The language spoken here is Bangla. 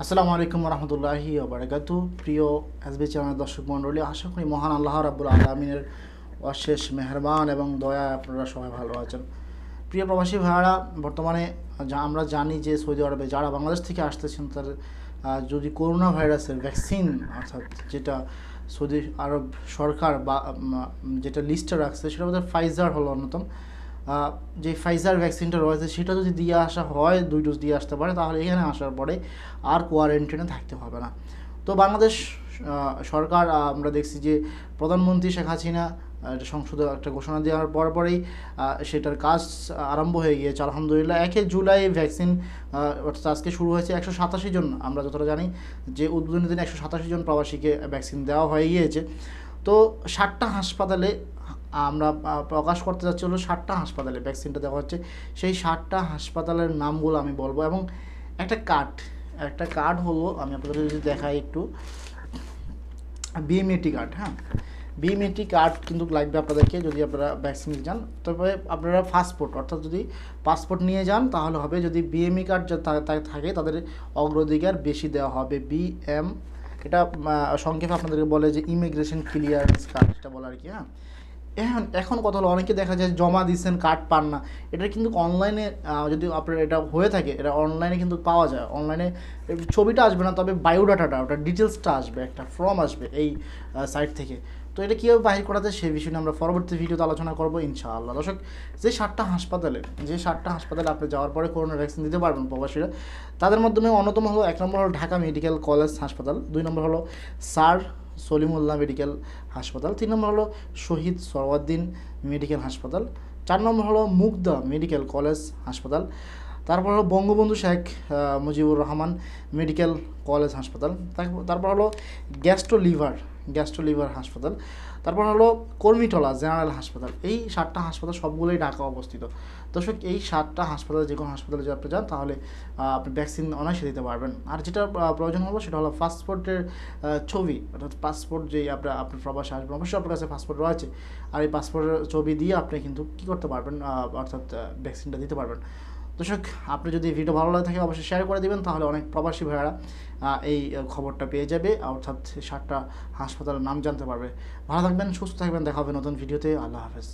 আসসালামু আলাইকুম রহমতুল্লাহি আবরাকাত প্রিয় এসবি চ্যানেল দর্শক মণ্ডলী আশা করি মহান আল্লাহ রাবুল আলমিনের অশেষ মেহরবান এবং দয়া আপনারা সবাই ভালো আছেন প্রিয় প্রবাসী ভাইয়ারা বর্তমানে যা আমরা জানি যে সৌদি আরবে যারা বাংলাদেশ থেকে আসতেছেন তার যদি করোনা ভাইরাসের ভ্যাকসিন অর্থাৎ যেটা সৌদি আরব সরকার বা যেটা লিস্টে রাখছে সেটা মধ্যে ফাইজার হলো অন্যতম যে ফাইজার ভ্যাকসিনটা রয়েছে সেটা যদি দিয়ে আসা হয় দুই ডোজ দিয়ে আসতে পারে তাহলে এখানে আসার পরে আর কোয়ারেন্টিনে থাকতে হবে না তো বাংলাদেশ সরকার আমরা দেখছি যে প্রধানমন্ত্রী শেখ হাসিনা একটা সংসদে একটা ঘোষণা দেওয়ার পর পরেই সেটার কাজ আরম্ভ হয়ে গিয়েছে আলহামদুলিল্লাহ একে জুলাই ভ্যাকসিন অর্থাৎ আজকে শুরু হয়েছে একশো সাতাশি জন আমরা যতটা জানি যে উদ্বোধনী দিনে একশো সাতাশি জন প্রবাসীকে ভ্যাকসিন দেওয়া হয়ে গিয়েছে তো ষাটটা হাসপাতালে আমরা প্রকাশ করতে যাচ্ছি হলো ষাটটা হাসপাতালে ভ্যাকসিনটা দেওয়া হচ্ছে সেই ষাটটা হাসপাতালের নামগুলো আমি বলবো এবং একটা কার্ড একটা কার্ড হলো আমি আপনাদের যদি দেখাই একটু বিএমএটি কার্ড e হ্যাঁ বিএমএটি কার্ড e কিন্তু লাগবে আপনাদেরকে যদি আপনারা ভ্যাকসিন যান তবে আপনারা পাসপোর্ট অর্থাৎ যদি পাসপোর্ট নিয়ে যান তাহলে হবে যদি বিএমই কার্ড e থাকে তাদের অগ্রাধিকার বেশি দেওয়া হবে বিএম এটা সংক্ষেপে আপনাদেরকে বলে যে ইমিগ্রেশন ক্লিয়ারেন্স কার্ড এটা বলে আর কি হ্যাঁ এখন এখন কথা হলো অনেকে দেখা যায় জমা দিচ্ছেন কার্ড পান না এটা কিন্তু অনলাইনে যদি আপনার এটা হয়ে থাকে এটা অনলাইনে কিন্তু পাওয়া যায় অনলাইনে ছবিটা আসবে না তবে বায়োডাটাটা ওটা ডিটেলসটা আসবে একটা ফর্ম আসবে এই সাইট থেকে তো এটা কীভাবে বাহির করা যায় সেই বিষয় নিয়ে আমরা পরবর্তী ভিডিওতে আলোচনা করবো ইনশাআল্লাহ দর্শক যে সাতটা হাসপাতালে যে সাতটা হাসপাতালে আপনি যাওয়ার পরে করোনা ভ্যাকসিন দিতে পারবেন প্রবাসীরা তাদের মাধ্যমে অন্যতম হলো এক নম্বর হলো ঢাকা মেডিকেল কলেজ হাসপাতাল দুই নম্বর হলো সার সলিমুল্লাহ মেডিকেল হাসপাতাল তিন নম্বর হলো শহীদ সরওয়াদ্দিন মেডিকেল হাসপাতাল চার নম্বর হলো মুগদা মেডিকেল কলেজ হাসপাতাল তারপর হলো বঙ্গবন্ধু শেখ মুজিবুর রহমান মেডিকেল কলেজ হাসপাতাল তারপর হলো গ্যাস্ট্রো লিভার গ্যাস্ট্রো লিভার হাসপাতাল তারপর হলো কর্মীটলা জেনারেল হাসপাতাল এই সাতটা হাসপাতাল সবগুলোই ঢাকা অবস্থিত দর্শক এই সাতটা হাসপাতাল যে কোনো হাসপাতালে যদি আপনি যান তাহলে আপনি ভ্যাকসিন অনায়াসে দিতে পারবেন আর যেটা প্রয়োজন হলো সেটা হলো পাসপোর্টের ছবি অর্থাৎ পাসপোর্ট যেই আপনার আপনার প্রবাসে আসবেন অবশ্যই আপনার কাছে পাসপোর্ট রয়েছে আর এই পাসপোর্টের ছবি দিয়ে আপনি কিন্তু কী করতে পারবেন অর্থাৎ ভ্যাকসিনটা দিতে পারবেন দর্শক আপনি যদি ভিডিও ভালো লাগে থাকে অবশ্যই শেয়ার করে দেবেন তাহলে অনেক প্রবাসী ভাইয়ারা এই খবরটা পেয়ে যাবে অর্থাৎ সাতটা হাসপাতালের নাম জানতে পারবে ভালো থাকবেন সুস্থ থাকবেন দেখা হবে নতুন ভিডিওতে আল্লাহ হাফেজ